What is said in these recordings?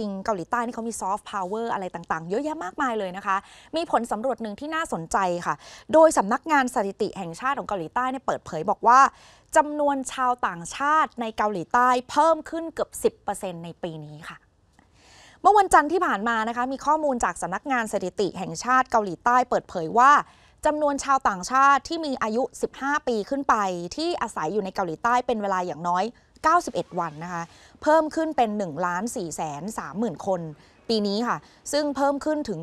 ริงๆเกาหลีใต้นี่เขามีซอฟต์พาวเวอร์อะไรต่างๆ เยอะแยะมากมายเลยนะคะ มีผลสำรวจหนึ่งที่น่าสนใจค่ะ โดยสำนักงานสถิติแห่งชาติของเกาหลีใต้เนี่ยเปิดเผย บอกว่าจำนวนชาวต่างชาติในเกาหลีใต้เพิ่มขึ้นเกือบ 10%ในปีนี้ค่ะ เมื่อวันจันทร์ที่ผ่านมานะคะมีข้อมูลจากสำนักงานสถิติแห่งชาติเกาหลีใต้เปิดเผยว่าจำนวนชาวต่างชาติที่มีอายุ 15 ปีขึ้นไปที่อาศัยอยู่ในเกาหลีใต้เป็นเวลาอย่างน้อย91 วันนะคะ เพิ่มขึ้นเป็น1ล้าน4แสน3หมื่นคน ปีนี้ค่ะ ซึ่งเพิ่มขึ้นถึง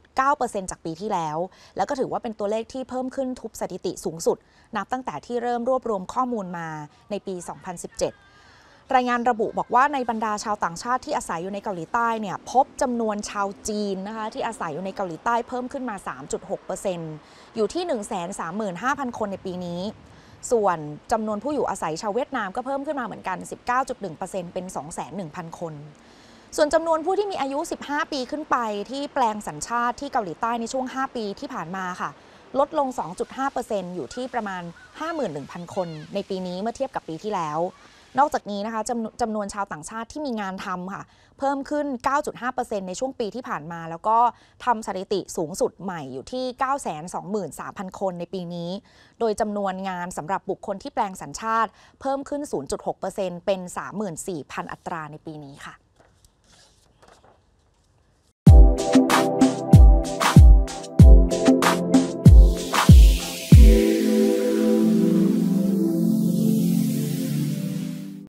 9.9%จากปีที่แล้ว แล้วก็ถือว่าเป็นตัวเลขที่เพิ่มขึ้นทุบสถิติสูงสุด นับตั้งแต่ที่เริ่มรวบรวมข้อมูลมาในปี 2017 รายงานระบุบอกว่าในบรรดาชาวต่างชาติที่อาศัยอยู่ในเกาหลีใต้เนี่ยพบจำนวนชาวจีนนะคะที่อาศัยอยู่ในเกาหลีใต้เพิ่มขึ้นมา3.6%อยู่ที่135,000คนในปีนี้ส่วนจำนวนผู้อยู่อาศัยชาวเวียดนามก็เพิ่มขึ้นมาเหมือนกัน 19.1%เป็น201,000 คน ส่วนจำนวนผู้ที่มีอายุ 15 ปีขึ้นไป ที่แปลงสัญชาติที่เกาหลีใต้ในช่วง 5 ปีที่ผ่านมาค่ะ ลดลง 2.5%อยู่ที่ประมาณ 51,000 คน ในปีนี้เมื่อเทียบกับปีที่แล้วนอกจากนี้นะคะจำจำนวนชาวต่างชาติที่มีงานทำค่ะ เพิ่มขึ้น 9.5%ในช่วงปีที่ผ่านมา แล้วก็ทำสถิติสูงสุดใหม่อยู่ที่ 923,000 คนในปีนี้ โดยจำนวนงานสำหรับบุคคลที่แปลงสัญชาติ เพิ่มขึ้น 0.6%เป็น 34,000 อัตราในปีนี้ค่ะ